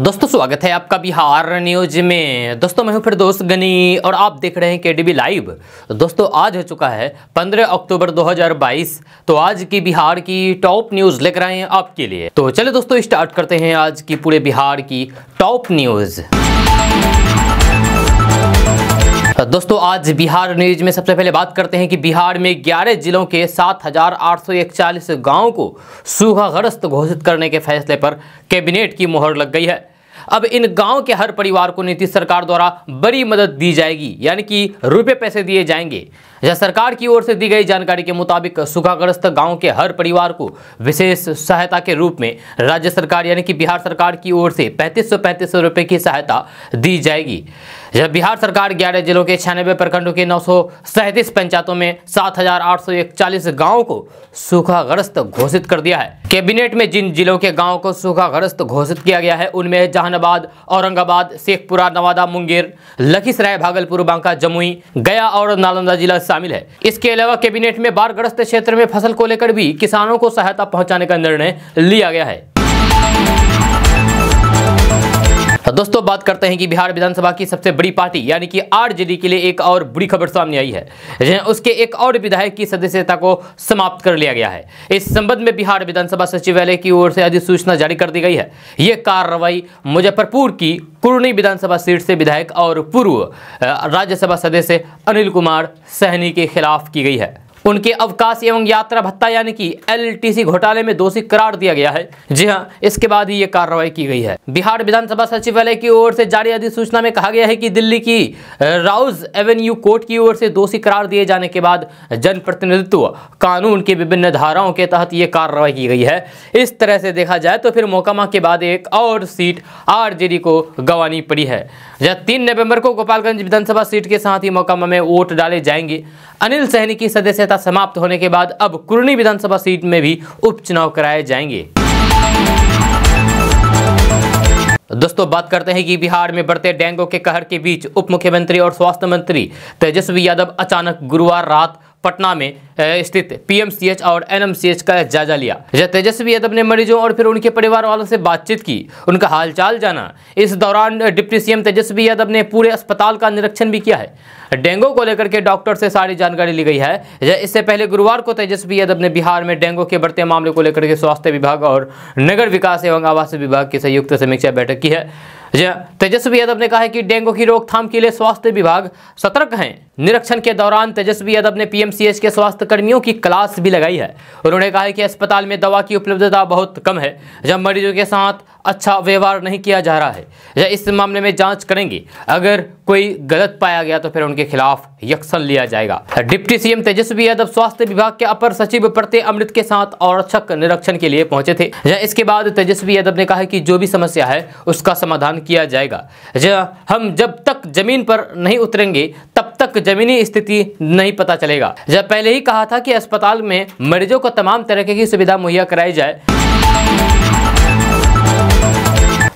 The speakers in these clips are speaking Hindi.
दोस्तों स्वागत है आपका बिहार न्यूज में दोस्तों मैं हूं दोस्त गनी और आप देख रहे हैं केडीबी लाइव दोस्तों आज हो चुका है 15 अक्टूबर 2022 तो आज की बिहार की टॉप न्यूज लेकर आए हैं आपके लिए तो चले दोस्तों स्टार्ट करते हैं आज की पूरे बिहार की टॉप न्यूज़ दोस्तों आज बिहार न्यूज में सबसे पहले बात करते हैं कि बिहार में 11 जिलों के 7,841 गांवों को सूखाग्रस्त घोषित करने के फैसले पर कैबिनेट की मोहर लग गई है अब इन गांव के हर परिवार को नीतीश सरकार द्वारा बड़ी मदद दी जाएगी यानी कि रुपए पैसे दिए जाएंगे जहाँ सरकार की ओर से दी गई जानकारी के मुताबिक सूखाग्रस्त गांव के हर परिवार को विशेष सहायता के रूप में राज्य सरकार यानी कि बिहार सरकार की ओर से पैंतीस सौ पैंतीस सौ की सहायता दी जाएगी जब बिहार सरकार ग्यारह जिलों के छियानबे प्रखंडों के नौ पंचायतों में सात गांवों को सूखाग्रस्त घोषित कर दिया है कैबिनेट में जिन जिलों के गांवों को सूखाग्रस्त घोषित किया गया है उनमें जहानाबाद औरंगाबाद शेखपुरा नवादा मुंगेर लखीसराय भागलपुर बांका जमुई गया और नालंदा जिला शामिल है इसके अलावा कैबिनेट में बाढ़ क्षेत्र में फसल को लेकर भी किसानों को सहायता पहुंचाने का निर्णय लिया गया है तो दोस्तों बात करते हैं कि बिहार विधानसभा की सबसे बड़ी पार्टी यानी कि आरजेडी के लिए एक और बुरी खबर सामने आई है उसके एक और विधायक की सदस्यता को समाप्त कर लिया गया है इस संबंध में बिहार विधानसभा सचिवालय की ओर से अधिसूचना जारी कर दी गई है यह कार्रवाई मुजफ्फरपुर की कुरनी विधानसभा सीट से विधायक और पूर्व राज्यसभा सदस्य अनिल कुमार सहनी के खिलाफ की गई है उनके अवकाश एवं यात्रा भत्ता यानी कि एलटीसी घोटाले में दोषी करार दिया गया है जी हाँ इसके बाद ही ये कार्रवाई की गई है बिहार विधानसभा सचिवालय की ओर से जारी अधिसूचना में कहा गया है कि दिल्ली की राउज एवेन्यू कोर्ट की ओर से दोषी करार दिए जाने के बाद जनप्रतिनिधित्व कानून की विभिन्न धाराओं के तहत ये कार्रवाई की गई है इस तरह से देखा जाए तो फिर मोकामा के बाद एक और सीट आर को गंवानी पड़ी है जहाँ तीन नवम्बर को गोपालगंज विधानसभा सीट के साथ ही मोकामा में वोट डाले जाएंगे अनिल सहनी की सदस्यता समाप्त होने के बाद अब कुरनी विधानसभा सीट में भी उपचुनाव कराए जाएंगे दोस्तों बात करते हैं कि बिहार में बढ़ते डेंगू के कहर के बीच उप मुख्यमंत्री और स्वास्थ्य मंत्री तेजस्वी यादव अचानक गुरुवार रात पटना में स्थित पीएमसीएच और एनएमसीएच का जायजा लिया तेजस्वी यादव ने मरीजों और फिर उनके परिवार वालों से बातचीत की उनका हालचाल जाना इस दौरान डिप्टी सीएम तेजस्वी यादव ने पूरे अस्पताल का निरीक्षण भी किया है डेंगू को लेकर के डॉक्टर से सारी जानकारी ली गई है इससे पहले गुरुवार को तेजस्वी यादव ने बिहार में डेंगू के बढ़ते मामले को लेकर के स्वास्थ्य विभाग और नगर विकास एवं आवास विभाग की संयुक्त समीक्षा बैठक की है हाँ, तेजस्वी यादव ने कहा है कि डेंगू की रोकथाम के लिए स्वास्थ्य विभाग सतर्क हैं निरीक्षण के दौरान तेजस्वी यादव ने पीएमसीएच के स्वास्थ्य कर्मियों की क्लास भी लगाई है उन्होंने कहा है कि अस्पताल में दवा की उपलब्धता बहुत कम है जब मरीजों के साथ अच्छा व्यवहार नहीं किया जा रहा है या इस मामले में जांच करेंगे अगर कोई गलत पाया गया तो फिर उनके खिलाफ यक्सन लिया जाएगा डिप्टी सीएम तेजस्वी यादव स्वास्थ्य विभाग के अपर सचिव प्रत्ये अमृत के साथ औरक्षक निरीक्षण के लिए पहुंचे थे इसके बाद तेजस्वी यादव ने कहा कि जो भी समस्या है उसका समाधान किया जाएगा जा, हम जब तक जमीन पर नहीं उतरेंगे तब तक जमीनी स्थिति नहीं पता चलेगा जब पहले ही कहा था कि अस्पताल में मरीजों को तमाम तरह की सुविधा मुहैया कराई जाए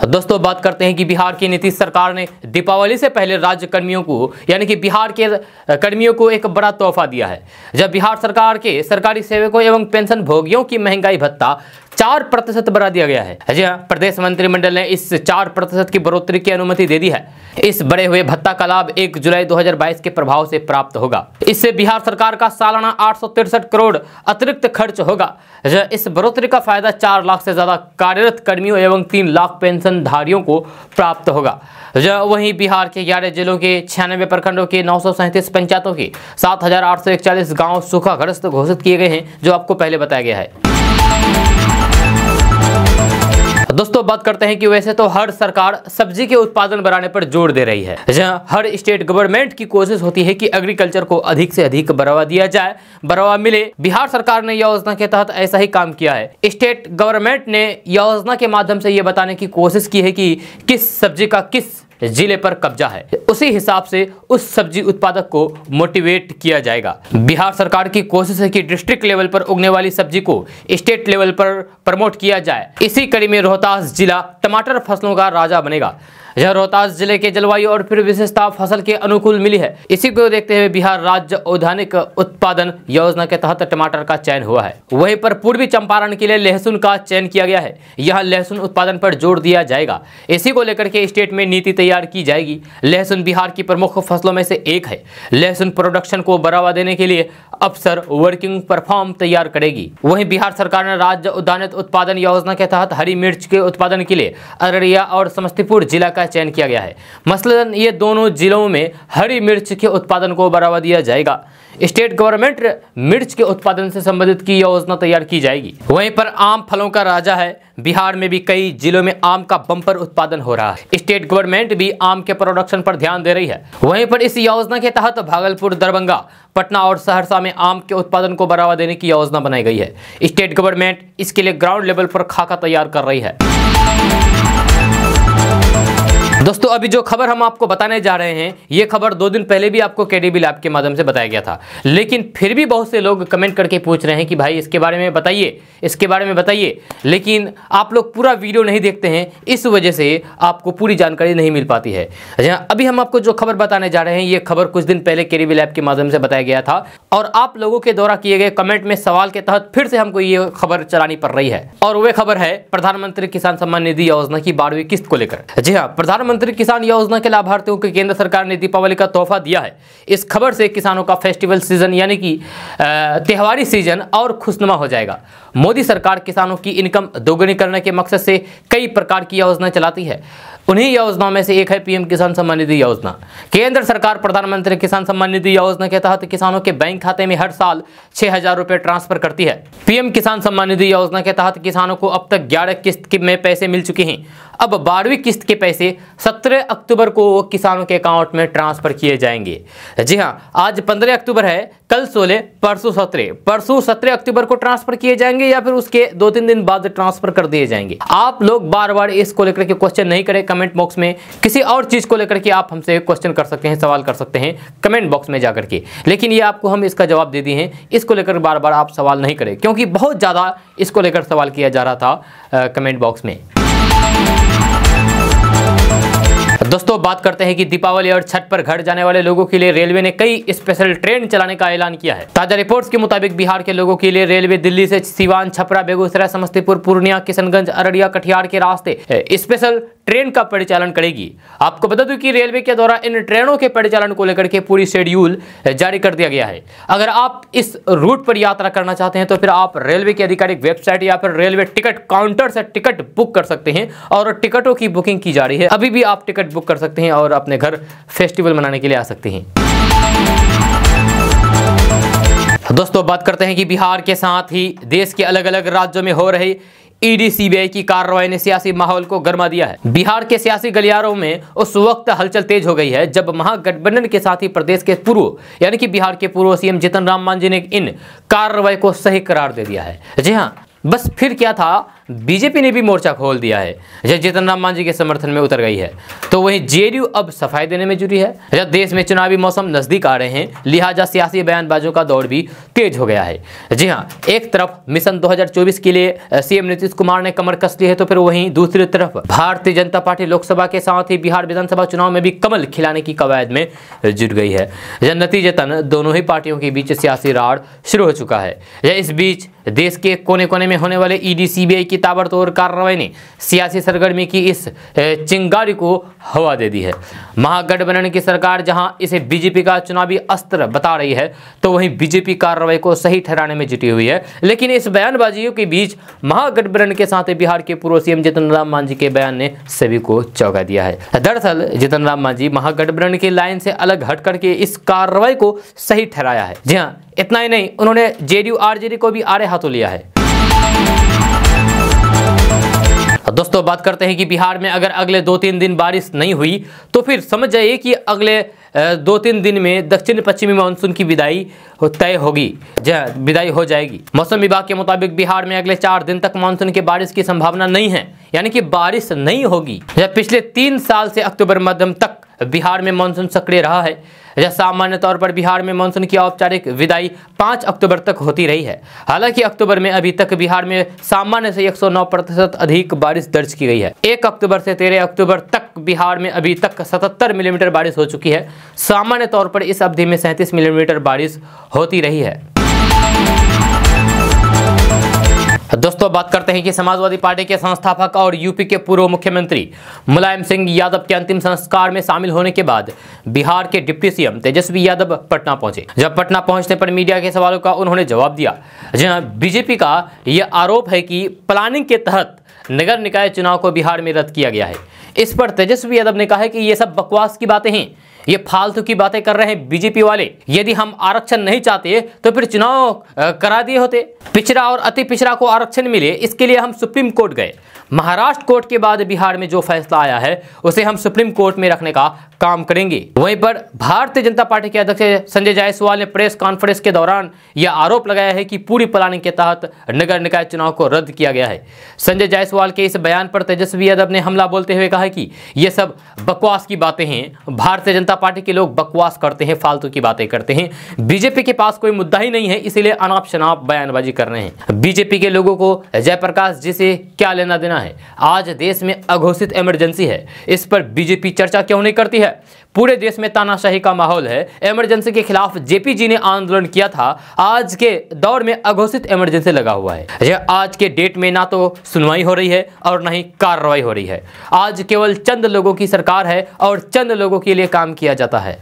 दोस्तों बात करते हैं कि बिहार की नीतीश सरकार ने दीपावली से पहले राज्य कर्मियों को यानी कि बिहार के कर्मियों को एक बड़ा तोहफा दिया है जब बिहार सरकार के सरकारी सेवकों एवं पेंशन भोगियों की महंगाई भत्ता चार प्रतिशत बढ़ा दिया गया है जी हाँ प्रदेश मंत्रिमंडल ने इस चार प्रतिशत की बढ़ोतरी की अनुमति दे दी है इस बढ़े हुए भत्ता का लाभ एक जुलाई 2022 के प्रभाव से प्राप्त होगा इससे बिहार सरकार का सालाना आठ करोड़ अतिरिक्त खर्च होगा हाँ, इस बढ़ोतरी का फायदा चार लाख से ज्यादा कार्यरत कर्मियों एवं तीन लाख पेंशन धारियों को प्राप्त होगा हाँ, वही बिहार के ग्यारह जिलों के छियानवे प्रखंडों के नौ पंचायतों के सात गांव सूखाग्रस्त घोषित किए गए हैं जो आपको पहले बताया गया है दोस्तों बात करते हैं कि वैसे तो हर सरकार सब्जी के उत्पादन बढ़ाने पर जोर दे रही है जहाँ हर स्टेट गवर्नमेंट की कोशिश होती है कि एग्रीकल्चर को अधिक से अधिक बढ़ावा दिया जाए बढ़ावा मिले बिहार सरकार ने योजना के तहत ऐसा ही काम किया है स्टेट गवर्नमेंट ने योजना के माध्यम से ये बताने की कोशिश की है कि किस सब्जी का किस जिले पर कब्जा है उसी हिसाब से उस सब्जी उत्पादक को मोटिवेट किया जाएगा बिहार सरकार की कोशिश है कि डिस्ट्रिक्ट लेवल पर उगने वाली सब्जी को स्टेट लेवल पर प्रमोट किया जाए इसी कड़ी में रोहतास जिला टमाटर फसलों का राजा बनेगा यह रोहतास जिले के जलवायु और फिर विशेषता फसल के अनुकूल मिली है इसी को देखते हुए बिहार राज्य औद्यानिक उत्पादन योजना के तहत टमाटर का चयन हुआ है वहीं पर पूर्वी चंपारण के लिए लहसुन का चयन किया गया है यह लहसुन उत्पादन पर जोर दिया जाएगा इसी को लेकर के स्टेट में नीति तैयार की जाएगी लहसुन बिहार की प्रमुख फसलों में से एक है लहसुन प्रोडक्शन को बढ़ावा देने के लिए अफसर वर्किंग परफॉर्म तैयार करेगी वहीं बिहार सरकार ने राज्य उद्यानित उत्पादन योजना के तहत हरी मिर्च के उत्पादन के लिए अररिया और समस्तीपुर जिला का का चयन किया गया है मसलन ये दोनों जिलों में हरी मिर्च के उत्पादन को बढ़ावा दिया जाएगा स्टेट गवर्नमेंट मिर्च के उत्पादन से संबंधित की योजना तैयार की जाएगी वहीं पर आम फलों का राजा है बिहार में भी कई जिलों में आम का बम्पर उत्पादन हो रहा है स्टेट गवर्नमेंट भी आम के प्रोडक्शन पर ध्यान दे रही है वहीं पर इस योजना के तहत भागलपुर दरभंगा पटना और सहरसा में आम के उत्पादन को बढ़ावा देने की योजना बनाई गई है स्टेट गवर्नमेंट इसके लिए ग्राउंड लेवल पर खाका तैयार कर रही है दोस्तों अभी जो खबर हम आपको बताने जा रहे हैं ये खबर दो दिन पहले भी आपको केडीबी लैब के माध्यम से बताया गया था लेकिन फिर भी बहुत से लोग कमेंट करके पूछ रहे हैं कि भाई इसके बारे में बताइए इसके बारे में बताइए लेकिन आप लोग पूरा वीडियो नहीं देखते हैं इस वजह से आपको पूरी जानकारी नहीं मिल पाती है अच्छा, अभी हम आपको जो खबर बताने जा रहे हैं ये खबर कुछ दिन पहले केडीबी लैब के माध्यम से बताया गया था और आप लोगों के द्वारा किए गए कमेंट में सवाल के तहत फिर से हमको ये खबर चलानी पड़ रही है और वह खबर है प्रधानमंत्री किसान सम्मान निधि योजना की बारहवीं किस्त को लेकर जी हाँ प्रधानमंत्री प्रधानमंत्री किसान योजना के लाभार्थियों को केंद्र सरकार ने दीपावली का तोहफा दिया है इस खबर से किसानों का फेस्टिवल सीजन यानी कि त्योहारी सीजन और खुशनुमा हो जाएगा मोदी सरकार किसानों की इनकम दोगुनी करने के मकसद से कई प्रकार की योजना चलाती है उन्हीं योजनाओं में से एक है पीएम किसान सम्मान निधि योजना केंद्र सरकार प्रधानमंत्री किसान सम्मान निधि योजना के तहत किसानों के बैंक खाते में हर साल छह हजार रुपए ट्रांसफर करती है पीएम किसान सम्मान निधि योजना के तहत किसानों को अब तक ग्यारह किस्त में पैसे मिल चुके हैं अब बारहवीं किस्त के पैसे 17 अक्टूबर को किसानों के अकाउंट में ट्रांसफर किए जाएंगे जी हाँ आज 15 अक्टूबर है कल 16 परसों 17 परसों 17 अक्टूबर को ट्रांसफर किए जाएंगे या फिर उसके दो तीन दिन बाद ट्रांसफर कर दिए जाएंगे आप लोग बार बार इसको लेकर के क्वेश्चन नहीं करें कमेंट बॉक्स में किसी और चीज को लेकर के आप हमसे क्वेश्चन कर सकते हैं सवाल कर सकते हैं कमेंट बॉक्स में जाकर के लेकिन ये आपको हम इसका जवाब दे दिए हैं इसको लेकर बार बार आप सवाल नहीं करें क्योंकि बहुत ज़्यादा इसको लेकर सवाल किया जा रहा था कमेंट बॉक्स में दोस्तों बात करते हैं कि दीपावली और छठ पर घर जाने वाले लोगों के लिए रेलवे ने कई स्पेशल ट्रेन चलाने का ऐलान किया है ताजा रिपोर्ट्स के मुताबिक बिहार के लोगों के लिए रेलवे दिल्ली से सिवान छपरा बेगूसराय समस्तीपुर पूर्णिया किशनगंज अररिया कटिहार के रास्ते स्पेशल ट्रेन का परिचालन करेगी आपको बता दूं कि रेलवे के द्वारा इन ट्रेनों के परिचालन को लेकर के पूरी शेड्यूल जारी कर दिया गया है अगर आप इस रूट पर यात्रा करना चाहते हैं तो फिर आप रेलवे की आधिकारिक वेबसाइट या फिर रेलवे टिकट काउंटर से टिकट बुक कर सकते हैं और टिकटों की बुकिंग की जा रही है अभी भी आप टिकट बुक बुक कर सकते हैं और अपने घर फेस्टिवल मनाने के लिए आ सकते हैं दोस्तों बात करते हैं कि बिहार के साथ ही देश के अलग अलग राज्यों में हो रहे ईडी e सीबीआई की कार्रवाई ने सियासी माहौल को गर्मा दिया है बिहार के सियासी गलियारों में उस वक्त हलचल तेज हो गई है जब महागठबंधन के साथ ही प्रदेश के पूर्व यानी कि बिहार के पूर्व सीएम जीतन राम मांझी ने इन कार्रवाई को सही करार दे दिया है जी हाँ बस फिर क्या था बीजेपी ने भी मोर्चा खोल दिया है जब जीतन राम मांझी के समर्थन में उतर गई है तो वहीं जेडीयू अब सफाई देने में जुटी है जब देश में चुनावी मौसम नजदीक आ रहे हैं लिहाजा सियासी बयानबाजों का दौर भी तेज हो गया है जी हाँ एक तरफ मिशन 2024 के लिए सीएम नीतीश कुमार ने कमर कस ली है तो फिर वहीं दूसरी तरफ भारतीय जनता पार्टी लोकसभा के साथ ही बिहार विधानसभा चुनाव में भी कमल खिलाने की कवायद में जुट गई है जब नतीजतन दोनों ही पार्टियों के बीच सियासी राड़ शुरू हो चुका है इस बीच देश के कोने कोने में होने वाले ईडी सीबीआई की ताबड़तोड़ कार्रवाई ने सियासी सरगर्मी की इस चिंगारी को हवा दे दी है महागठबंधन की सरकार जहां इसे बीजेपी का चुनावी अस्त्र बता रही है तो वहीं बीजेपी कार्रवाई को सही ठहराने में जुटी हुई है लेकिन इस बयानबाजियों के बीच महागठबंधन के साथ बिहार के पूर्व सीएम जीतन राम मांझी के बयान ने सभी को चौका दिया है दरअसल जीतन राम मांझी महागठबंधन की लाइन से अलग हट करके इस कार्रवाई को सही ठहराया है जी हाँ इतना ही नहीं उन्होंने जेडीयू आरजेडी को भी आड़े हाथों लिया है दोस्तों बात करते हैं कि बिहार में अगर अगले दो तीन दिन बारिश नहीं हुई तो फिर समझ जाइए कि अगले दो तीन दिन में दक्षिण पश्चिमी मानसून की विदाई तय होगी विदाई हो जाएगी मौसम विभाग के मुताबिक बिहार में अगले चार दिन तक मानसून के बारिश की संभावना नहीं है यानी कि बारिश नहीं होगी जब पिछले तीन साल से अक्टूबर मध्यम तक बिहार में मानसून सक्रिय रहा है सामान्य तौर पर बिहार में मानसून की औपचारिक विदाई 5 अक्टूबर तक होती रही है हालांकि अक्टूबर में अभी तक बिहार में सामान्य से 109 प्रतिशत अधिक बारिश दर्ज की गई है एक अक्टूबर से तेरह अक्टूबर तक बिहार में अभी तक सतहत्तर मिलीमीटर बारिश हो चुकी है सामान्य तौर पर इस अवधि में सैंतीस मिलीमीटर बारिश होती रही है दोस्तों बात करते हैं कि समाजवादी पार्टी के संस्थापक और यूपी के पूर्व मुख्यमंत्री मुलायम सिंह यादव के अंतिम संस्कार में शामिल होने के बाद बिहार के डिप्टी सीएम तेजस्वी यादव पटना पहुंचे जब पटना पहुंचने पर मीडिया के सवालों का उन्होंने जवाब दिया जहां बीजेपी का यह आरोप है कि प्लानिंग के तहत नगर निकाय चुनाव को बिहार में रद्द किया गया है इस पर तेजस्वी यादव ने कहा कि ये सब बकवास की बातें हैं ये फालतू की बातें कर रहे हैं बीजेपी वाले यदि हम आरक्षण नहीं चाहते तो फिर चुनाव करा दिए होते पिछड़ा और अति पिछड़ा को आरक्षण मिले इसके लिए हम सुप्रीम कोर्ट गए महाराष्ट्र कोर्ट के बाद बिहार में जो फैसला आया है उसे हम सुप्रीम कोर्ट में रखने का काम करेंगे वहीं पर भारतीय जनता पार्टी के अध्यक्ष संजय जायसवाल ने प्रेस कॉन्फ्रेंस के दौरान यह आरोप लगाया है कि पूरी प्लानिंग के तहत नगर निकाय चुनाव को रद्द किया गया है संजय जायसवाल के इस बयान पर तेजस्वी यादव ने हमला बोलते हुए कहा कि यह सब बकवास की बातें हैं भारतीय जनता जनता पार्टी के लोग बकवास करते हैं फालतू की बातें करते हैं बीजेपी के पास कोई मुद्दा ही नहीं है इसीलिए अनाप शनाप बयानबाजी कर रहे हैं बीजेपी के लोगों को जयप्रकाश जी से क्या लेना देना है आज देश में अघोषित इमरजेंसी है इस पर बीजेपी चर्चा क्यों नहीं करती है पूरे देश में तानाशाही का माहौल है इमरजेंसी के खिलाफ जेपीजी ने आंदोलन किया था आज के दौर में अघोषित इमरजेंसी लगा हुआ है यह आज के डेट में ना तो सुनवाई हो रही है और ना ही कार्रवाई हो रही है आज केवल चंद लोगों की सरकार है और चंद लोगों के लिए काम किया जाता है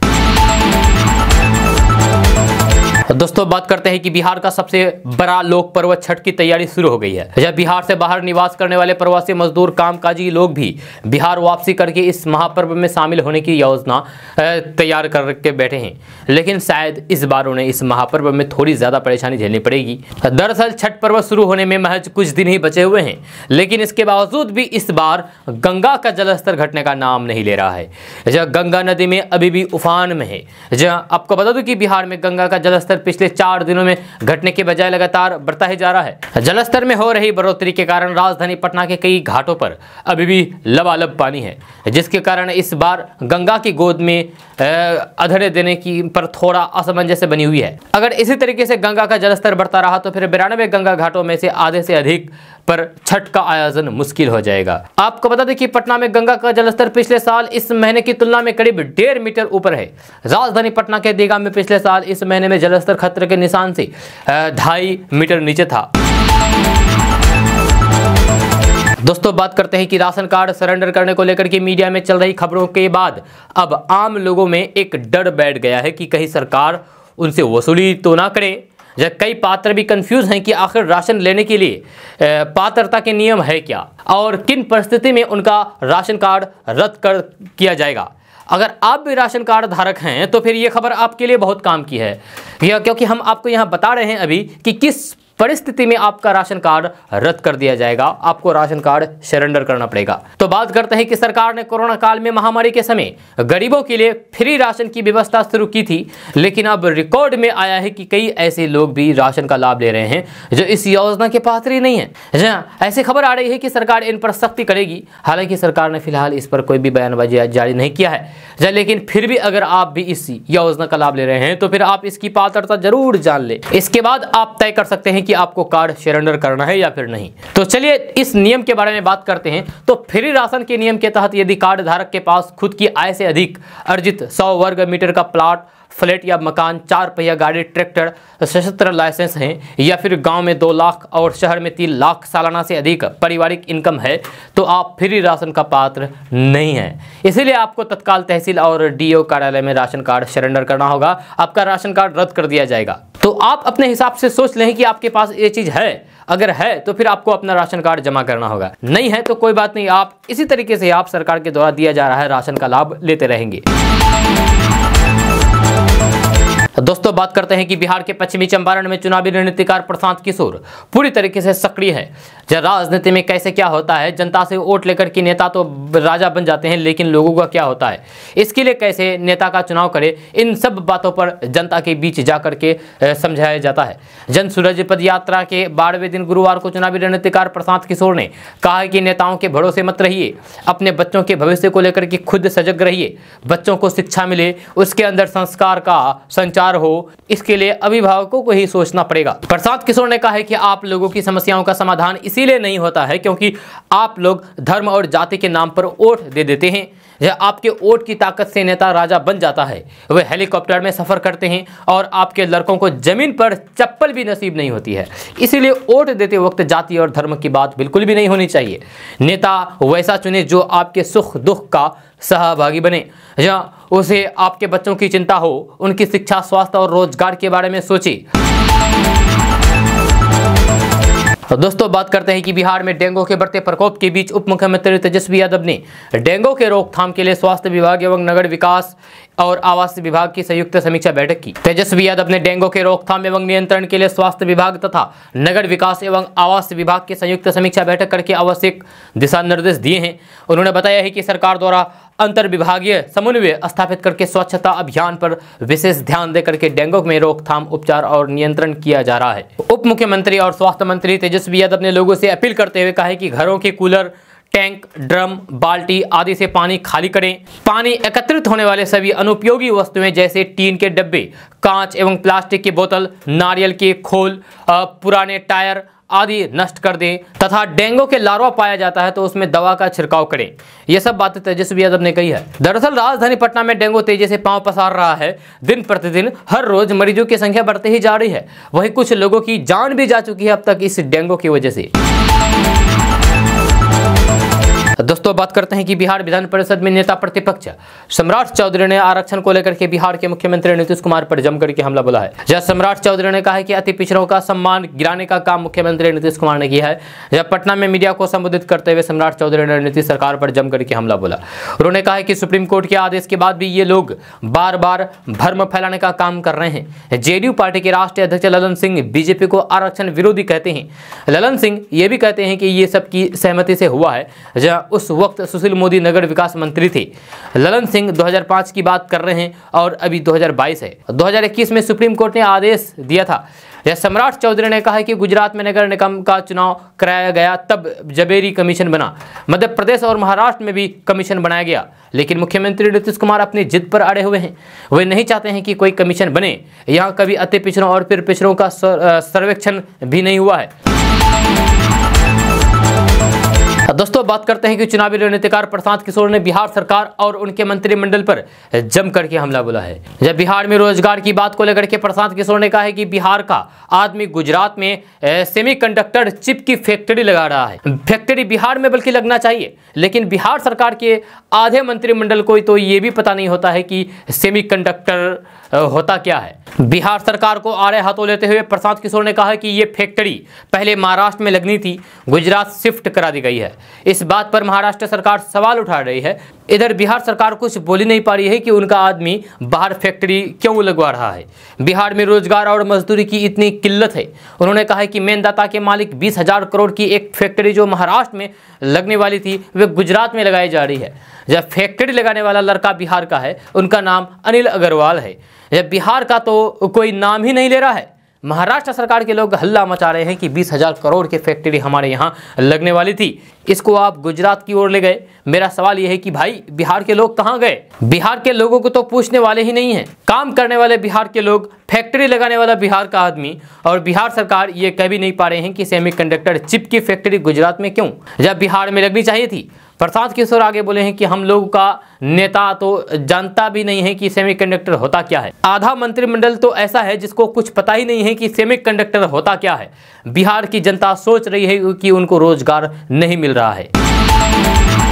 दोस्तों बात करते हैं कि बिहार का सबसे बड़ा लोक पर्व छठ की तैयारी शुरू हो गई है जब अच्छा, बिहार से बाहर निवास करने वाले प्रवासी मजदूर कामकाजी लोग भी बिहार वापसी करके इस महापर्व में शामिल होने की योजना तैयार करके बैठे हैं लेकिन शायद इस बार उन्हें इस महापर्व में थोड़ी ज़्यादा परेशानी झेलनी पड़ेगी दरअसल छठ पर्व शुरू होने में महज कुछ दिन ही बचे हुए हैं लेकिन इसके बावजूद भी इस बार गंगा का जलस्तर घटने का नाम नहीं ले रहा है जहाँ अच्छा, गंगा नदी में अभी भी उफान में है जहाँ अच्छा, आपको बता दूँ कि बिहार में गंगा का जलस्तर पिछले चार दिनों में घटने के बजाय लगातार बढ़ता ही जा रहा है जलस्तर में हो रही बढ़ोतरी के कारण राजधानी पटना के कई घाटों पर अभी भी लबालब पानी है जिसके कारण इस बार गंगा की गोद में अधड़े देने की पर थोड़ा असमंजस बनी हुई है अगर इसी तरीके से गंगा का जलस्तर बढ़ता रहा तो फिर बिरानवे गंगा घाटों में से आधे से अधिक पर छठ का आयोजन मुश्किल हो जाएगा आपको बता दें कि पटना में गंगा का जलस्तर पिछले साल इस महीने की तुलना में करीब डेढ़ मीटर ऊपर है राजधानी पटना के दीघा में पिछले साल इस महीने में जलस्तर खतरे के निशान से ढाई मीटर नीचे था दोस्तों बात करते हैं कि राशन कार्ड सरेंडर करने को लेकर के मीडिया में चल रही खबरों के बाद अब आम लोगों में एक डर बैठ गया है कि कहीं सरकार उनसे वसूली तो ना करे जब कई पात्र भी कंफ्यूज हैं कि आखिर राशन लेने के लिए पात्रता के नियम है क्या और किन परिस्थिति में उनका राशन कार्ड रद्द कर किया जाएगा अगर आप भी राशन कार्ड धारक हैं तो फिर ये खबर आपके लिए बहुत काम की है यह क्योंकि हम आपको यहाँ बता रहे हैं अभी कि किस परिस्थिति में आपका राशन कार्ड रद्द कर दिया जाएगा आपको राशन कार्ड सरेंडर करना पड़ेगा तो बात करते हैं कि सरकार ने कोरोना काल में महामारी के समय गरीबों के लिए फ्री राशन की व्यवस्था शुरू की थी लेकिन अब रिकॉर्ड में आया है कि कई ऐसे लोग भी राशन का लाभ ले रहे हैं जो इस योजना के पात्र ही नहीं है जहाँ ऐसी खबर आ रही है कि सरकार इन पर सख्ती करेगी हालांकि सरकार ने फिलहाल इस पर कोई भी बयानबाजी जारी नहीं किया है लेकिन फिर भी अगर आप भी इस योजना का लाभ ले रहे हैं तो फिर आप इसकी पात्र पात्रता जरूर जान ले इसके बाद आप तय कर सकते हैं कि आपको कार्ड सरेंडर करना है या फिर नहीं तो चलिए इस नियम के बारे में बात करते हैं तो फ्री राशन के नियम के तहत यदि कार्ड धारक के पास खुद की आय से अधिक अर्जित सौ वर्ग मीटर का प्लाट फ्लैट या मकान चार पहिया गाड़ी ट्रैक्टर सशस्त्र लाइसेंस हैं या फिर गांव में दो लाख और शहर में तीन लाख सालाना से अधिक पारिवारिक इनकम है तो आप फ्री राशन का पात्र नहीं है इसीलिए आपको तत्काल तहसील और डीओ कार्यालय में राशन कार्ड सरेंडर करना होगा आपका राशन कार्ड रद्द कर दिया जाएगा तो आप अपने हिसाब से सोच लें कि आपके पास ये चीज़ है अगर है तो फिर आपको अपना राशन कार्ड जमा करना होगा नहीं है तो कोई बात नहीं आप इसी तरीके से आप सरकार के द्वारा दिया जा रहा है राशन का लाभ लेते रहेंगे दोस्तों बात करते हैं कि बिहार के पश्चिमी चंपारण में चुनावी रणनीतिकार प्रशांत किशोर पूरी तरीके से सक्रिय है जब राजनीति में कैसे क्या होता है जनता से वोट लेकर के नेता तो राजा बन जाते हैं लेकिन लोगों का क्या होता है इसके लिए कैसे नेता का चुनाव करे इन सब बातों पर जनता के बीच जा करके समझाया जाता है जन सूरज पद यात्रा के बारहवें दिन गुरुवार को चुनावी रणनीतिकार प्रशांत किशोर ने कहा कि नेताओं के भरोसे मत रहिए अपने बच्चों के भविष्य को लेकर के खुद सजग रहिए बच्चों को शिक्षा मिले उसके अंदर संस्कार का संचार विचार हो इसके लिए अभिभावकों को ही सोचना पड़ेगा प्रशांत किशोर ने कहा है कि आप लोगों की समस्याओं का समाधान इसीलिए नहीं होता है क्योंकि आप लोग धर्म और जाति के नाम पर वोट दे देते हैं या आपके वोट की ताकत से नेता राजा बन जाता है वे हेलीकॉप्टर में सफ़र करते हैं और आपके लड़कों को ज़मीन पर चप्पल भी नसीब नहीं होती है इसीलिए वोट देते वक्त जाति और धर्म की बात बिल्कुल भी नहीं होनी चाहिए नेता वैसा चुने जो आपके सुख दुख का सहभागी बने या उसे आपके बच्चों की चिंता हो उनकी शिक्षा स्वास्थ्य और रोजगार के बारे में सोचे और तो दोस्तों बात करते हैं कि बिहार में डेंगू के बढ़ते प्रकोप के बीच उप मुख्यमंत्री तेजस्वी यादव ने डेंगू के रोकथाम के लिए स्वास्थ्य विभाग एवं नगर विकास और आवास विभाग की संयुक्त समीक्षा बैठक की तेजस्वी यादव ने डेंगू के रोकथाम एवं नियंत्रण के लिए स्वास्थ्य विभाग तथा नगर विकास एवं आवास विभाग की संयुक्त समीक्षा बैठक करके आवश्यक दिशा निर्देश दिए हैं उन्होंने बताया है कि सरकार द्वारा अंतर विभागीय समन्वय स्थापित करके स्वच्छता अभियान पर विशेष ध्यान देकर के डेंगू में रोकथाम उपचार और नियंत्रण किया जा रहा है उप मुख्यमंत्री और स्वास्थ्य मंत्री तेजस्वी यादव ने लोगों से अपील करते हुए कहा है कि घरों के कूलर टैंक ड्रम बाल्टी आदि से पानी खाली करें पानी एकत्रित होने वाले सभी अनुपयोगी वस्तुएं जैसे टीन के डब्बे कांच एवं प्लास्टिक की बोतल नारियल के खोल पुराने टायर आदि नष्ट कर दें तथा डेंगू के लार्वा पाया जाता है तो उसमें दवा का छिड़काव करें यह सब बातें तेजस्वी यादव ने कही है दरअसल राजधानी पटना में डेंगू तेजी से पांव पसार रहा है दिन प्रतिदिन हर रोज मरीजों की संख्या बढ़ती ही जा रही है वही कुछ लोगों की जान भी जा चुकी है अब तक इस डेंगू की वजह से दोस्तों बात करते हैं कि बिहार विधान परिषद में नेता प्रतिपक्ष सम्राट चौधरी ने आरक्षण को लेकर के बिहार के मुख्यमंत्री नीतीश कुमार पर जमकर के हमला बोला है जब सम्राट चौधरी ने कहा कि अति पिछड़ों का सम्मान गिराने का काम मुख्यमंत्री नीतीश कुमार ने किया है जब पटना में मीडिया को संबोधित करते हुए सम्राट चौधरी ने नीतीश सरकार पर जमकर के हमला बोला उन्होंने कहा कि सुप्रीम कोर्ट के आदेश के बाद भी ये लोग बार बार भर्म फैलाने का काम कर रहे हैं जेडीयू पार्टी के राष्ट्रीय अध्यक्ष ललन सिंह बीजेपी को आरक्षण विरोधी कहते हैं ललन सिंह ये भी कहते हैं कि ये सबकी सहमति से हुआ है उस वक्त सुशील मोदी नगर विकास मंत्री थे ललन सिंह 2005 की बात कर रहे हैं और अभी 2022 है 2021 में सुप्रीम कोर्ट ने आदेश दिया था यह सम्राट चौधरी ने कहा कि गुजरात में नगर निगम का चुनाव कराया गया तब जबेरी कमीशन बना मध्य प्रदेश और महाराष्ट्र में भी कमीशन बनाया गया लेकिन मुख्यमंत्री नीतीश कुमार अपनी जिद पर अड़े हुए हैं वे नहीं चाहते हैं कि कोई कमीशन बने यहाँ कभी अति पिछड़ों और फिर पिछड़ों का सर्वेक्षण भी नहीं हुआ है दोस्तों बात करते हैं कि चुनावी रणनीतिकार प्रशांत किशोर ने बिहार सरकार और उनके मंत्रिमंडल पर जमकर के हमला बोला है जब बिहार में रोजगार की बात को लेकर के प्रशांत किशोर ने कहा है कि बिहार का आदमी गुजरात में सेमीकंडक्टर चिप की फैक्ट्री लगा रहा है फैक्ट्री बिहार में बल्कि लगना चाहिए लेकिन बिहार सरकार के आधे मंत्रिमंडल को तो ये भी पता नहीं होता है कि सेमी होता क्या है बिहार सरकार को आड़े हाथों लेते हुए प्रशांत किशोर ने कहा कि ये फैक्ट्री पहले महाराष्ट्र में लगनी थी गुजरात शिफ्ट करा दी गई है है इस बात पर महाराष्ट्र सरकार सवाल उठा रही है इधर बिहार सरकार कुछ बोल ही नहीं पा रही है कि उनका आदमी बाहर फैक्ट्री क्यों लगवा रहा है बिहार में रोजगार और मजदूरी की इतनी किल्लत है उन्होंने कहा है कि मेनदाता के मालिक बीस हजार करोड़ की एक फैक्ट्री जो महाराष्ट्र में लगने वाली थी वे गुजरात में लगाई जा रही है जब फैक्ट्री लगाने वाला लड़का बिहार का है उनका नाम अनिल अग्रवाल है जब बिहार का तो कोई नाम ही नहीं ले रहा है महाराष्ट्र सरकार के लोग हल्ला मचा रहे हैं कि बीस हजार करोड़ की फैक्ट्री हमारे यहाँ लगने वाली थी इसको आप गुजरात की ओर ले गए मेरा सवाल यह है कि भाई बिहार के लोग कहाँ गए बिहार के लोगों को तो पूछने वाले ही नहीं है काम करने वाले बिहार के लोग फैक्ट्री लगाने वाला बिहार का आदमी और बिहार सरकार ये कह भी नहीं पा रहे हैं कि सेमी चिप की फैक्ट्री गुजरात में क्यों जब बिहार में लगनी चाहिए थी प्रसाद किशोर आगे बोले हैं कि हम लोगों का नेता तो जानता भी नहीं है कि सेमीकंडक्टर होता क्या है आधा मंत्रिमंडल तो ऐसा है जिसको कुछ पता ही नहीं है कि सेमीकंडक्टर होता क्या है बिहार की जनता सोच रही है कि उनको रोजगार नहीं मिल रहा है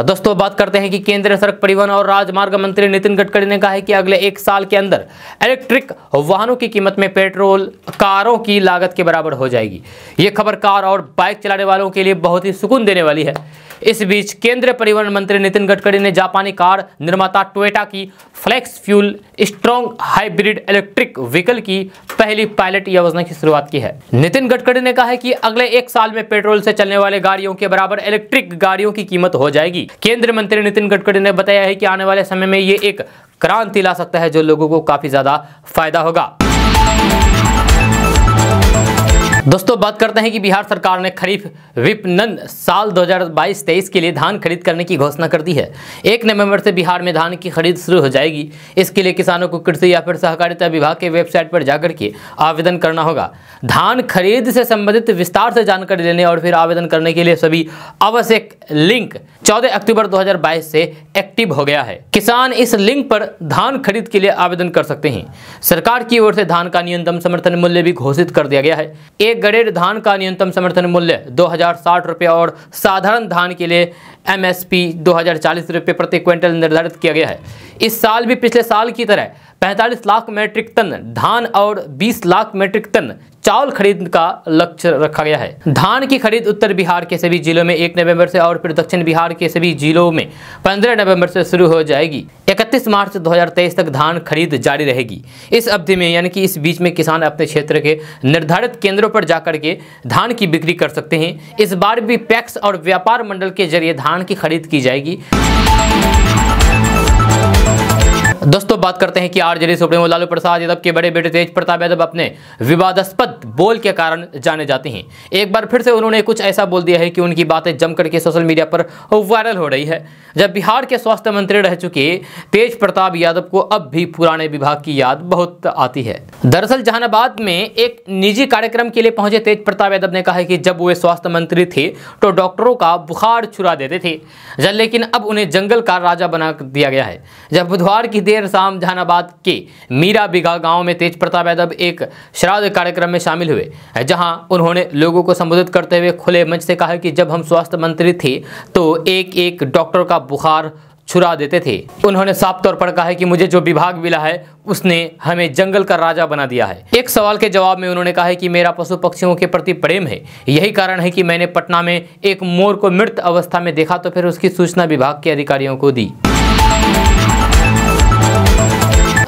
तो दोस्तों बात करते हैं कि केंद्रीय सड़क परिवहन और राजमार्ग मंत्री नितिन गडकरी ने कहा है कि अगले एक साल के अंदर इलेक्ट्रिक वाहनों की कीमत में पेट्रोल कारों की लागत के बराबर हो जाएगी ये खबर कार और बाइक चलाने वालों के लिए बहुत ही सुकून देने वाली है इस बीच केंद्रीय परिवहन मंत्री नितिन गडकरी ने जापानी कार निर्माता टोयटा की flex fuel strong hybrid electric vehicle की पहली पायलट योजना की शुरुआत की है नितिन गडकरी ने कहा है कि अगले एक साल में पेट्रोल से चलने वाले गाड़ियों के बराबर इलेक्ट्रिक गाड़ियों की कीमत हो जाएगी केंद्रीय मंत्री नितिन गडकरी ने बताया है कि आने वाले समय में ये एक क्रांति ला सकता है जो लोगों को काफी ज्यादा फायदा होगा दोस्तों बात करते हैं कि बिहार सरकार ने खरीफ विपणन साल 2022-23 के लिए धान खरीद करने की घोषणा कर दी है एक नवंबर से बिहार में धान की खरीद शुरू हो जाएगी इसके लिए किसानों को कृषि या फिर सहकारिता विभाग के वेबसाइट पर जाकर के आवेदन करना होगा धान खरीद से संबंधित विस्तार से जानकारी लेने और फिर आवेदन करने के लिए सभी आवश्यक लिंक चौदह अक्टूबर दो से एक्टिव हो गया है किसान इस लिंक पर धान खरीद के लिए आवेदन कर सकते हैं सरकार की ओर से धान का न्यूनतम समर्थन मूल्य भी घोषित कर दिया गया है एक गड़ेड़ धान का न्यूनतम समर्थन मूल्य दो हजार साठ रुपये और साधारण धान के लिए एमएसपी 2040 रुपये प्रति क्विंटल निर्धारित किया गया है इस साल भी पिछले साल की तरह 45 लाख मैट्रिक टन धान और 20 लाख मैट्रिक टन चावल खरीद का लक्ष्य रखा गया है धान की खरीद उत्तर बिहार के सभी जिलों में एक नवंबर से और फिर दक्षिण बिहार के सभी जिलों में पंद्रह नवंबर से शुरू हो जाएगी इकतीस मार्च 2023 तक धान खरीद जारी रहेगी इस अवधि में यानी कि इस बीच में किसान अपने क्षेत्र के निर्धारित केंद्रों पर जाकर के धान की बिक्री कर सकते हैं इस बार भी पैक्स और व्यापार मंडल के जरिए धान धान की खरीद की जाएगी दोस्तों बात करते हैं कि आरजेडी सुप्रीमो लालू प्रसाद यादव के बड़े बेटे तेज प्रताप यादव अपने विवादास्पद बोल के कारण जाने जाते हैं एक बार फिर से उन्होंने कुछ ऐसा बोल दिया है कि उनकी बातें जमकर के सोशल मीडिया पर वायरल हो रही है जब बिहार के स्वास्थ्य मंत्री रह चुके तेज प्रताप यादव को अब भी पुराने विभाग की याद बहुत आती है दरअसल जहानाबाद में एक निजी कार्यक्रम के लिए पहुंचे तेज प्रताप यादव ने कहा कि जब वे स्वास्थ्य मंत्री थे तो डॉक्टरों का बुखार छुरा देते थे लेकिन अब उन्हें जंगल का राजा बना दिया गया है जब बुधवार की देर शाम जहानाबाद के मीरा बिघा गांव में तेज प्रताप यादव एक श्राद्ध कार्यक्रम में शामिल हुए जहां उन्होंने लोगों को संबोधित करते हुए खुले मंच से कहा कि जब हम स्वास्थ्य मंत्री थे तो एक एक डॉक्टर का बुखार छुरा देते थे उन्होंने साफ तौर पर कहा है कि मुझे जो विभाग मिला है उसने हमें जंगल का राजा बना दिया है एक सवाल के जवाब में उन्होंने कहा है कि मेरा पशु पक्षियों के प्रति प्रेम है यही कारण है कि मैंने पटना में एक मोर को मृत अवस्था में देखा तो फिर उसकी सूचना विभाग के अधिकारियों को दी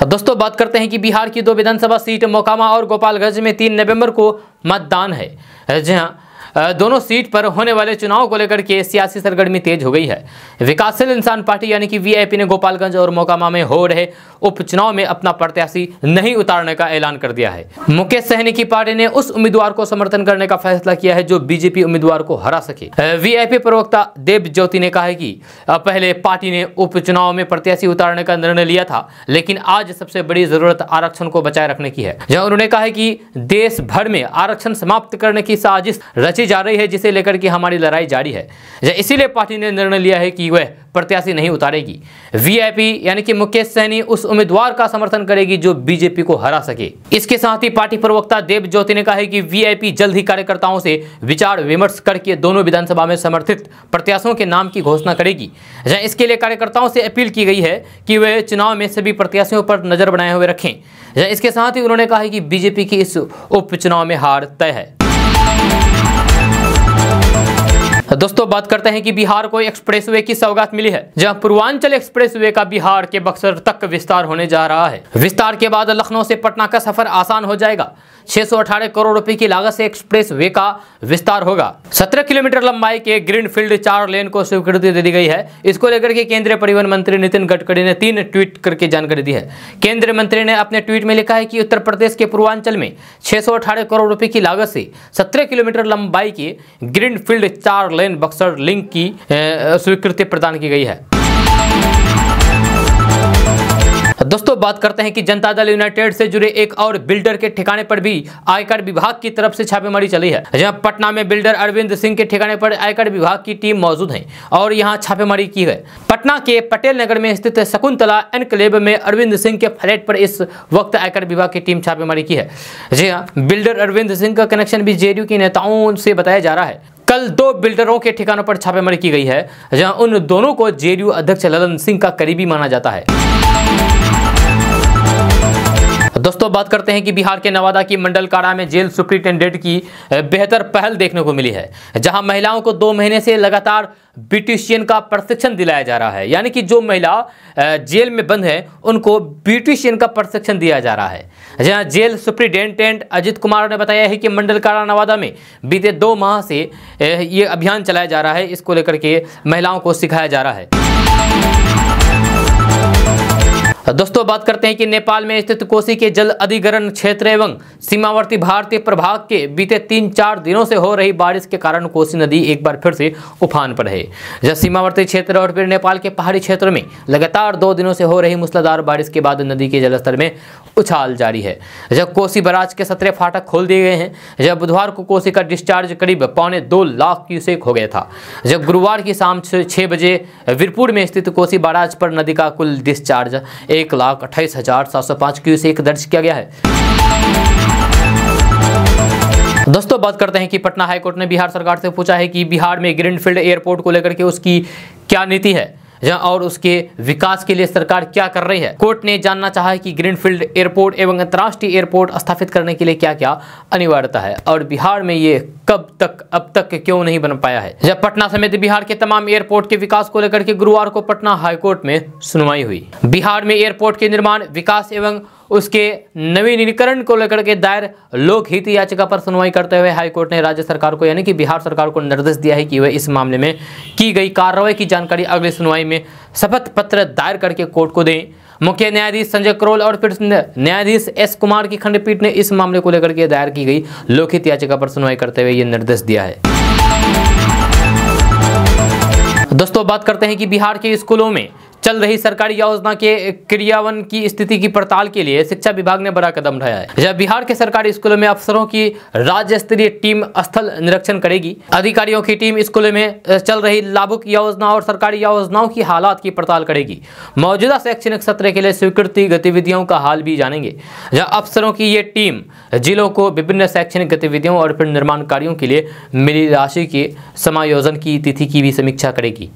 दोस्तों बात करते हैं कि बिहार की दो विधानसभा सीट मोकामा और गोपालगंज में तीन नवंबर को मतदान है जी हाँ दोनों सीट पर होने वाले चुनाव को लेकर के सियासी सरगर्मी तेज हो गई है विकासशील इंसान पार्टी यानी कि वीआईपी ने गोपालगंज और मोकामा में हो रहे उपचुनाव में अपना प्रत्याशी नहीं उतारने का ऐलान कर दिया है मुकेश सहनी की पार्टी ने उस उम्मीदवार को समर्थन करने का फैसला किया है जो बीजेपी उम्मीदवार को हरा सके वी प्रवक्ता देव ज्योति ने कहा है कि पहले पार्टी ने उपचुनाव में प्रत्याशी उतारने का निर्णय लिया था लेकिन आज सबसे बड़ी जरूरत आरक्षण को बचाए रखने की है जहां उन्होंने कहा है कि देश भर में आरक्षण समाप्त करने की साजिश रचित खींची जा रही है जिसे लेकर के हमारी लड़ाई जारी है इसीलिए पार्टी ने निर्णय लिया है कि वह प्रत्याशी नहीं उतारेगी वीआईपी यानी कि मुकेश सहनी उस उम्मीदवार का समर्थन करेगी जो बीजेपी को हरा सके इसके साथ ही पार्टी प्रवक्ता देव ज्योति ने कहा है कि वीआईपी जल्द ही कार्यकर्ताओं से विचार विमर्श करके दोनों विधानसभा में समर्थित प्रत्याशियों के नाम की घोषणा करेगी जहां इसके लिए कार्यकर्ताओं से अपील की गई है कि वे चुनाव में सभी प्रत्याशियों पर नजर बनाए हुए रखें इसके साथ ही उन्होंने कहा कि बीजेपी की इस उपचुनाव में हार तय है दोस्तों बात करते हैं कि बिहार को एक्सप्रेसवे की सौगात मिली है जहां पूर्वांचल एक्सप्रेसवे का बिहार के बक्सर तक विस्तार होने जा रहा है विस्तार के बाद लखनऊ से पटना का सफर आसान हो जाएगा छह करोड़ रुपए की लागत से एक्सप्रेस वे का विस्तार होगा 17 किलोमीटर लंबाई के ग्रीन फील्ड चार लेन को स्वीकृति दे दी गई है इसको लेकर के केंद्रीय परिवहन मंत्री नितिन गडकरी ने तीन ट्वीट करके जानकारी दी है केंद्रीय मंत्री ने अपने ट्वीट में लिखा है कि उत्तर प्रदेश के पूर्वांचल में छह करोड़ रुपए की लागत से सत्रह किलोमीटर लंबाई के फील्ड चार लेन बक्सर लिंक की स्वीकृति प्रदान की गई है दोस्तों बात करते हैं कि जनता दल यूनाइटेड से जुड़े एक और बिल्डर के ठिकाने पर भी आयकर विभाग की तरफ से छापेमारी चली है जहां पटना में बिल्डर अरविंद सिंह के ठिकाने पर आयकर विभाग की टीम मौजूद है और यहाँ छापेमारी की है पटना के पटेल नगर में स्थित शकुंतला एनक्लेव में अरविंद सिंह के फ्लैट पर इस वक्त आयकर विभाग की टीम छापेमारी की है जी हाँ बिल्डर अरविंद सिंह का कनेक्शन भी जेडीयू के नेताओं से बताया जा रहा है कल दो बिल्डरों के ठिकानों पर छापेमारी की गई है जहाँ उन दोनों को जेडीयू अध्यक्ष ललन सिंह का करीबी माना जाता है दोस्तों बात करते हैं कि बिहार के नवादा की मंडल कारा में जेल सुप्रिंटेंडेंट की बेहतर पहल देखने को मिली है जहां महिलाओं को दो महीने से लगातार ब्यूटिशियन का प्रशिक्षण दिलाया जा रहा है यानी कि जो महिला जेल में बंद है उनको ब्यूटिशियन का प्रशिक्षण दिया जा रहा है जहां जेल सुप्रिंटेंडेंट अजित कुमार ने बताया है कि मंडल कारा नवादा में बीते दो माह से ये अभियान चलाया जा रहा है इसको लेकर के महिलाओं को सिखाया जा रहा है दोस्तों बात करते हैं कि नेपाल में स्थित कोसी के जल अधिग्रहण क्षेत्र एवं सीमावर्ती भारतीय प्रभाग के बीते तीन चार दिनों से हो रही बारिश के कारण कोसी नदी एक बार फिर से उफान पर है जब सीमावर्ती क्षेत्र और फिर नेपाल के पहाड़ी क्षेत्रों में लगातार दो दिनों से हो रही मूसलाधार बारिश के बाद नदी के जलस्तर में उछाल जारी है जब कोसी बराज के सत्रह फाटक खोल दिए गए हैं जब बुधवार को कोसी का डिस्चार्ज करीब पौने दो लाख क्यूसेक हो गया था जब गुरुवार की शाम छः बजे वीरपुर में स्थित कोसी बराज पर नदी का कुल डिस्चार्ज एक लाख अट्ठाईस हज़ार सात सौ पाँच क्यूसेक दर्ज किया गया है दोस्तों बात करते हैं कि पटना हाईकोर्ट ने बिहार सरकार से पूछा है कि बिहार में ग्रीनफील्ड एयरपोर्ट को लेकर के उसकी क्या नीति है और उसके विकास के लिए सरकार क्या कर रही है कोर्ट ने जानना चाहा है कि ग्रीनफील्ड एयरपोर्ट एवं अंतर्राष्ट्रीय एयरपोर्ट स्थापित करने के लिए क्या क्या अनिवार्यता है और बिहार में ये कब तक अब तक क्यों नहीं बन पाया है जब पटना समेत बिहार के तमाम एयरपोर्ट के विकास को लेकर के गुरुवार को पटना हाईकोर्ट में सुनवाई हुई बिहार में एयरपोर्ट के निर्माण विकास एवं उसके नवीनीकरण को लेकर के दायर लोक हित याचिका पर सुनवाई करते हुए हाईकोर्ट ने राज्य सरकार को यानी कि बिहार सरकार को निर्देश दिया है कि वह इस मामले में की गई कार्रवाई की जानकारी अगली सुनवाई में शपथ पत्र दायर करके कोर्ट को दें मुख्य न्यायाधीश संजय करोल और फिर न्यायाधीश एस कुमार की खंडपीठ ने इस मामले को लेकर के दायर की गई लोकहित याचिका पर सुनवाई करते हुए यह निर्देश दिया है दोस्तों बात करते हैं कि बिहार के स्कूलों में चल रही सरकारी योजना के क्रियावन की स्थिति की पड़ताल के लिए शिक्षा विभाग ने बड़ा कदम उठाया है जब बिहार के सरकारी स्कूलों में अफसरों की राज्य स्तरीय टीम स्थल निरीक्षण करेगी अधिकारियों की टीम स्कूलों में चल रही लाभुक योजना और सरकारी योजनाओं की हालात की पड़ताल करेगी मौजूदा शैक्षणिक सत्र के लिए स्वीकृति गतिविधियों का हाल भी जानेंगे जहाँ अफसरों की ये टीम जिलों को विभिन्न शैक्षणिक गतिविधियों और फिर निर्माण कार्यों के लिए मिली राशि के समायोजन की तिथि की भी समीक्षा करेगी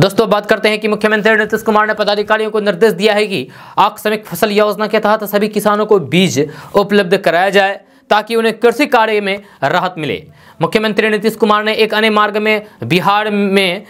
दोस्तों बात करते हैं कि मुख्यमंत्री नीतीश कुमार ने पदाधिकारियों को निर्देश दिया है कि आकस्मिक फसल योजना के तहत सभी किसानों को बीज उपलब्ध कराया जाए ताकि उन्हें कृषि कार्य में राहत मिले मुख्यमंत्री नीतीश कुमार ने एक अन्य मार्ग में बिहार में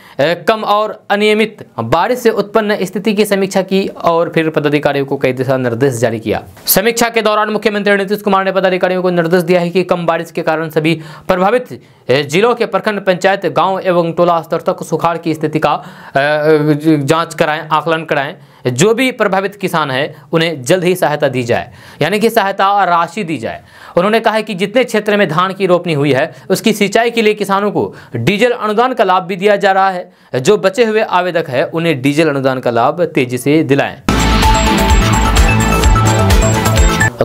कम और अनियमित बारिश से उत्पन्न स्थिति की समीक्षा की और फिर पदाधिकारियों को कई दिशा निर्देश जारी किया समीक्षा के दौरान मुख्यमंत्री नीतीश कुमार ने पदाधिकारियों को निर्देश दिया है कि कम बारिश के कारण सभी प्रभावित जिलों के प्रखंड पंचायत गाँव एवं टोला स्तर तक सुखाड़ की स्थिति का जाँच कराएं आकलन कराएं जो भी प्रभावित किसान है उन्हें जल्द ही सहायता दी जाए यानी कि सहायता राशि दी जाए उन्होंने उन्होंने कहा है कि जितने क्षेत्र में धान की रोपनी हुई है उसकी सिंचाई के लिए किसानों को डीजल अनुदान का लाभ भी दिया जा रहा है जो बचे हुए आवेदक है उन्हें डीजल अनुदान का लाभ तेजी से दिलाए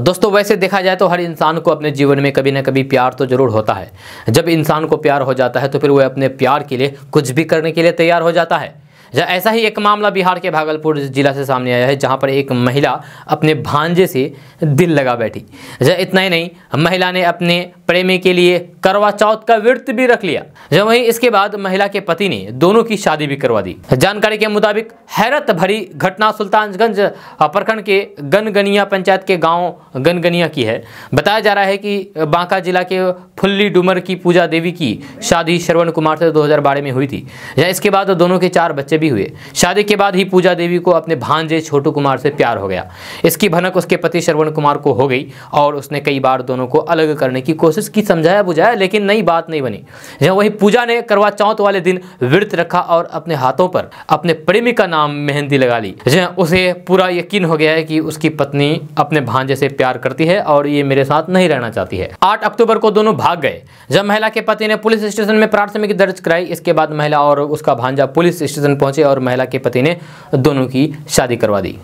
दोस्तों वैसे देखा जाए तो हर इंसान को अपने जीवन में कभी ना कभी प्यार तो जरूर होता है जब इंसान को प्यार हो जाता है तो फिर वह अपने प्यार के लिए कुछ भी करने के लिए तैयार हो जाता है ऐसा ही एक मामला बिहार के भागलपुर जिला से सामने आया है जहाँ पर एक महिला अपने भांजे से दिल लगा बैठी जहाँ इतना ही नहीं महिला ने अपने प्रेमी के लिए करवा चौथ का व्रत भी रख लिया जब वहीं इसके बाद महिला के पति ने दोनों की शादी भी करवा दी जानकारी के मुताबिक हैरत भरी घटना सुल्तानगंज प्रखंड के गनगनिया पंचायत के गांव गनगनिया की है बताया जा रहा है कि बांका जिला के फुल्ली डुमर की पूजा देवी की शादी श्रवण कुमार से दो में हुई थी इसके बाद दोनों के चार बच्चे भी हुए शादी के बाद ही पूजा देवी को अपने भांजे छोटू कुमार से प्यार हो गया इसकी भनक उसके पति श्रवण कुमार को हो गई और उसने कई बार दोनों को अलग करने की कोशिश की समझाया बुझाया लेकिन नई बात नहीं बनी जहाँ वही पूजा ने करवा चौथ वाले दिन व्रत रखा और अपने हाथों पर अपने प्रेमी का नाम मेहंदी लगा ली जहाँ उसे पूरा यकीन हो गया है कि उसकी पत्नी अपने भांजे से प्यार करती है और ये मेरे साथ नहीं रहना चाहती है आठ अक्टूबर को दोनों भाग गए जब महिला के पति ने पुलिस स्टेशन में प्राथमिकी दर्ज कराई इसके बाद महिला और उसका भांजा पुलिस स्टेशन पहुंच पहुंचे और महिला के पति ने दोनों की शादी करवा दी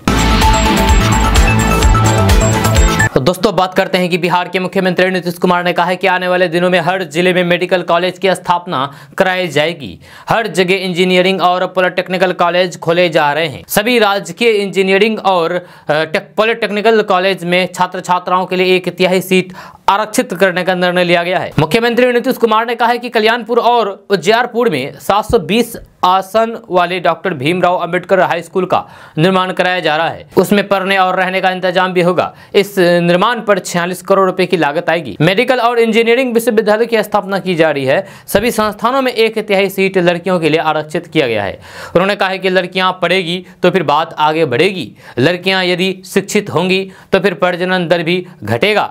दोस्तों बात करते हैं कि बिहार के मुख्यमंत्री नीतीश कुमार ने कहा है कि आने वाले दिनों में हर जिले में मेडिकल कॉलेज की स्थापना कराई जाएगी हर जगह इंजीनियरिंग और पॉलिटेक्निकल कॉलेज खोले जा रहे हैं सभी राजकीय इंजीनियरिंग और पॉलिटेक्निकल कॉलेज में छात्र छात्राओं के लिए एक तिहाई सीट आरक्षित करने का निर्णय लिया गया है मुख्यमंत्री नीतीश कुमार ने कहा है कि कल्याणपुर और उजियारपुर में 720 आसन वाले doctor Bhimrao Ambedkar high school का निर्माण कराया जा रहा है उसमें पढ़ने और रहने का इंतजाम भी होगा इस निर्माण निर्माण पर छियालीस करोड़ रुपए की लागत आएगी मेडिकल और इंजीनियरिंग विश्वविद्यालय की स्थापना की जा रही है सभी संस्थानों में एक तिहाई सीट लड़कियों के लिए आरक्षित किया गया है उन्होंने कहा है कि लड़कियां पढ़ेगी तो फिर बात आगे बढ़ेगी लड़कियां यदि शिक्षित होंगी तो फिर प्रजनन दर भी घटेगा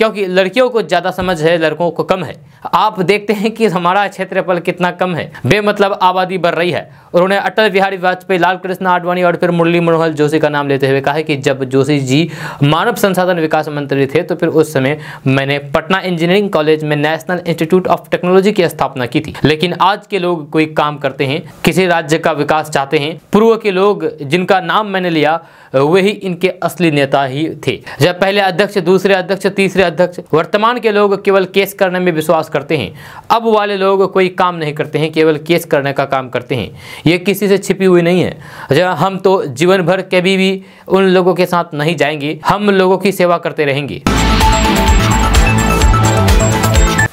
क्योंकि लड़कियों को ज़्यादा समझ है लड़कों को कम है आप देखते हैं कि हमारा क्षेत्रफल कितना कम है बेमतलब आबादी बढ़ रही है उन्होंने अटल बिहारी वाजपेयी लाल कृष्ण आडवाणी और फिर मुरली मनोहर जोशी का नाम लेते हुए कहा है कि जब जोशी जी मानव संसाधन विकास मंत्री थे तो फिर उस समय मैंने पटना इंजीनियरिंग कॉलेज में नेशनल इंस्टीट्यूट ऑफ टेक्नोलॉजी की स्थापना की थी लेकिन आज के लोग कोई काम करते हैं किसी राज्य का विकास चाहते हैं पूर्व के लोग जिनका नाम मैंने लिया वही इनके असली नेता ही थे जब पहले अध्यक्ष दूसरे अध्यक्ष तीसरे अध्यक्ष वर्तमान के लोग केवल केस करने में विश्वास करते हैं अब वाले लोग कोई काम नहीं करते हैं केवल केस करने का काम करते हैं ये किसी से छिपी हुई नहीं है अच्छा, हम तो जीवन भर कभी भी उन लोगों के साथ नहीं जाएंगे हम लोगों की सेवा करते रहेंगे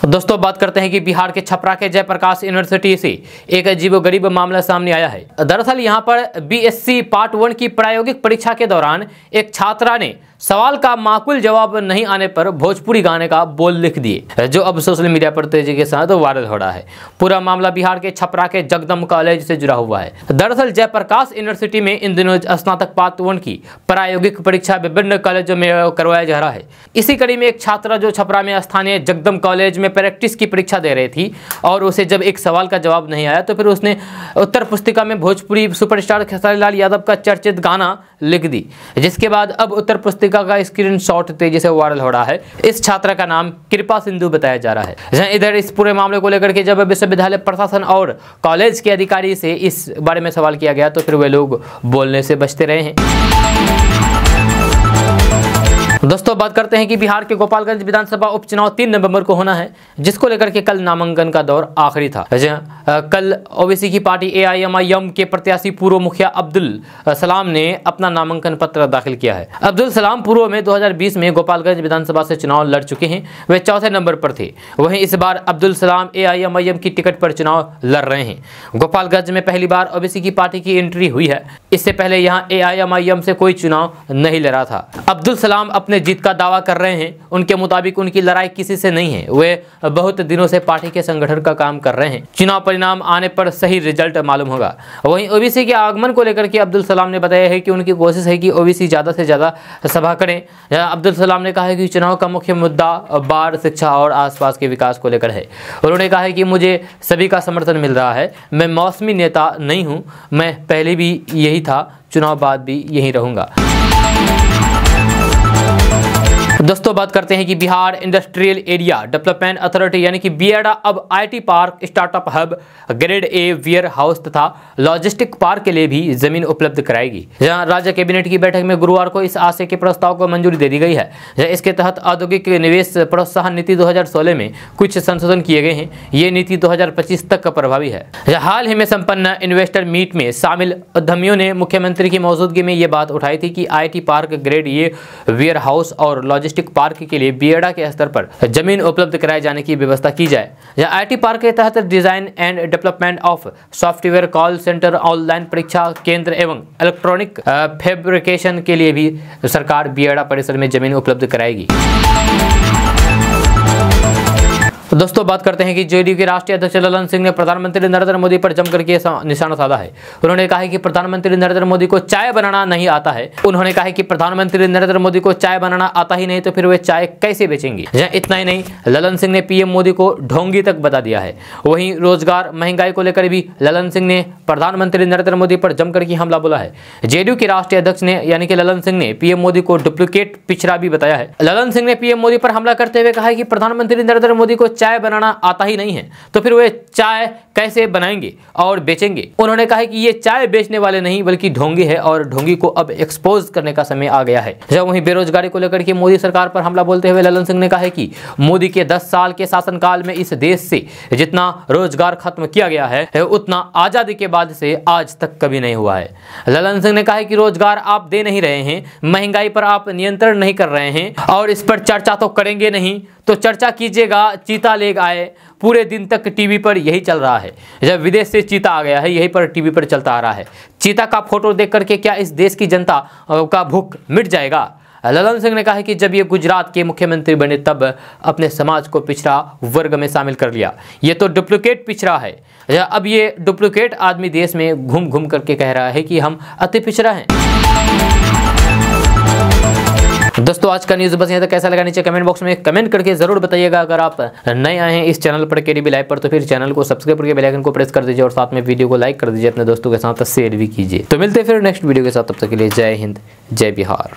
दोस्तों बात करते हैं कि बिहार के छपरा के जयप्रकाश यूनिवर्सिटी से एक अजीब गरीब मामला सामने आया है दरअसल यहाँ पर बीएससी पार्ट वन की प्रायोगिक परीक्षा के दौरान एक छात्रा ने सवाल का माकूल जवाब नहीं आने पर भोजपुरी गाने का बोल लिख दिए जो अब सोशल मीडिया पर तेजी के साथ वायरल हो रहा है पूरा मामला बिहार के छपरा के जगदम कॉलेज से जुड़ा हुआ है दरअसल जयप्रकाश यूनिवर्सिटी में इन दिनों स्नातक पार्ट वन की प्रायोगिक परीक्षा विभिन्न कॉलेजों में करवाया जा रहा है इसी कड़ी में एक छात्रा जो छपरा में स्थानीय जगदम कॉलेज में में प्रैक्टिस की परीक्षा दे रही थी और उसे जब एक सवाल का जवाब नहीं आया तो फिर उसने उत्तर पुस्तिका में भोजपुरी सुपरस्टार खेसारी लाल यादव का चर्चित गाना लिख दी जिसके बाद अब उत्तर पुस्तिका का स्क्रीन तेजी से वायरल हो रहा है इस छात्रा का नाम कृपा सिंधु बताया जा रहा है जहाँ इधर इस पूरे मामले को लेकर के जब विश्वविद्यालय प्रशासन और कॉलेज के अधिकारी से इस बारे में सवाल किया गया तो फिर वे लोग बोलने से बचते रहे हैं दोस्तों बात करते हैं कि बिहार के गोपालगंज विधानसभा उपचुनाव तीन नवंबर को होना है जिसको लेकर के कल नामांकन का दौर आखिरी था हाँ, कल ओबीसी की पार्टी एआईएमआईएम के प्रत्याशी पूर्व मुखिया अब्दुल सलाम ने अपना नामांकन पत्र दाखिल किया है अब्दुल सलाम पूर्व में 2020 में गोपालगंज विधानसभा से चुनाव लड़ चुके हैं वे चौथे नंबर पर थे वहीं इस बार अब्दुल सलाम ए की टिकट पर चुनाव लड़ रहे हैं गोपालगंज में पहली बार ओबीसी की पार्टी की एंट्री हुई है इससे पहले यहाँ ए से कोई चुनाव नहीं लड़ा था अब्दुल सलाम अपने जीत का दावा कर रहे हैं उनके मुताबिक उनकी लड़ाई किसी से नहीं है वे बहुत दिनों से पार्टी के संगठन का काम कर रहे हैं चुनाव परिणाम आने पर सही रिजल्ट मालूम होगा वहीं ओबीसी के आगमन को लेकर के अब्दुल सलाम ने बताया है कि उनकी कोशिश है कि ओबीसी ज़्यादा से ज़्यादा सभा करें अब्दुल सलाम ने कहा है कि चुनाव का मुख्य मुद्दा बाढ़ शिक्षा और आसपास के विकास को लेकर है उन्होंने कहा है कि मुझे सभी का समर्थन मिल रहा है मैं मौसमी नेता नहीं हूँ मैं पहले भी यही था चुनाव बाद भी यहीं रहूँगा दोस्तों बात करते हैं कि Bihar industrial area development authority यानी कि बीएडा अब IT park startup hub grade A warehouse तथा लॉजिस्टिक पार्क के लिए भी जमीन उपलब्ध कराएगी जहां राज्य कैबिनेट की बैठक में गुरुवार को इस आशय के प्रस्ताव को मंजूरी दे दी गई है इसके तहत औद्योगिक निवेश प्रोत्साहन नीति दो में कुछ संशोधन किए गए हैं ये नीति दो तक प्रभावी है हाल ही में संपन्न इन्वेस्टर मीट में शामिल उद्यमियों ने मुख्यमंत्री की मौजूदगी में ये बात उठाई थी कि I park grade A warehouse और लॉजिस्टिक डिस्ट्रिक्ट पार्क के लिए बियडा के स्तर पर जमीन उपलब्ध कराए जाने की व्यवस्था की जाए जहां आईटी पार्क के तहत design and development of software call centre online परीक्षा केंद्र एवं इलेक्ट्रॉनिक फेब्रिकेशन के लिए भी सरकार बियडा परिसर में जमीन उपलब्ध कराएगी तो दोस्तों बात करते हैं कि जेडीयू के राष्ट्रीय अध्यक्ष ललन सिंह ने प्रधानमंत्री नरेंद्र मोदी पर जमकर के निशाना साधा है उन्होंने कहा कि प्रधानमंत्री नरेंद्र मोदी को चाय बनाना नहीं आता है उन्होंने कहा कि प्रधानमंत्री नरेंद्र मोदी को चाय बनाना आता ही नहीं तो फिर वे चाय कैसे बेचेंगे इतना ही नहीं ललन सिंह ने पीएम मोदी को ढोंगी तक बता दिया है वहीं रोजगार महंगाई को लेकर भी ललन सिंह ने प्रधानमंत्री नरेंद्र मोदी पर जमकर के हमला बोला है जेडीयू के राष्ट्रीय अध्यक्ष ने यानी कि ललन सिंह ने पीएम मोदी को डुप्लीकेट पिछड़ा भी बताया है ललन सिंह ने पीएम मोदी पर हमला करते हुए कहा कि प्रधानमंत्री नरेंद्र मोदी को चाय बनाना आता ही नहीं है तो फिर वे चाय कैसे बनाएंगे और बेचेंगे उन्होंने कहा है कि ये चाय बेचने वाले नहीं बल्कि ढोंगी है और ढोंगी को अब एक्सपोज करने का समय आ गया है जब वहीं बेरोजगारी को लेकर के मोदी सरकार पर हमला बोलते हुए ललन सिंह ने कहा है कि मोदी के 10 साल के शासनकाल में इस देश से जितना रोजगार खत्म किया गया है उतना आजादी के बाद से आज तक कभी नहीं हुआ है ललन सिंह ने कहा कि रोजगार आप दे नहीं रहे हैं महंगाई पर आप नियंत्रण नहीं कर रहे हैं और इस पर चर्चा तो करेंगे नहीं तो चर्चा कीजिएगा चीता चीता ले आए पूरे दिन तक टीवी पर यही चल रहा है जब विदेश से चीता आ गया है यही पर टीवी पर चलता आ रहा है चीता का फोटो देख करके क्या इस देश की जनता का भूख मिट जाएगा ललन सिंह ने कहा है कि जब ये गुजरात के मुख्यमंत्री बने तब अपने समाज को पिछड़ा वर्ग में शामिल कर लिया ये तो डुप्लीकेट पिछड़ा है अब ये डुप्लीकेट आदमी देश में घूम घूम करके कह रहा है कि हम अति पिछड़ा हैं दोस्तों आज का न्यूज़ बस यहाँ तक कैसा लगा नीचे कमेंट बॉक्स में कमेंट करके ज़रूर बताइएगा अगर आप नए आए हैं इस चैनल पर के भी लाइव पर तो फिर चैनल को सब्सक्राइब करके बेलाइकन को प्रेस कर दीजिए और साथ में वीडियो को लाइक कर दीजिए अपने दोस्तों के साथ शेयर भी कीजिए तो मिलते फिर नेक्स्ट वीडियो के साथ तब तक के लिए जय हिंद जय बिहार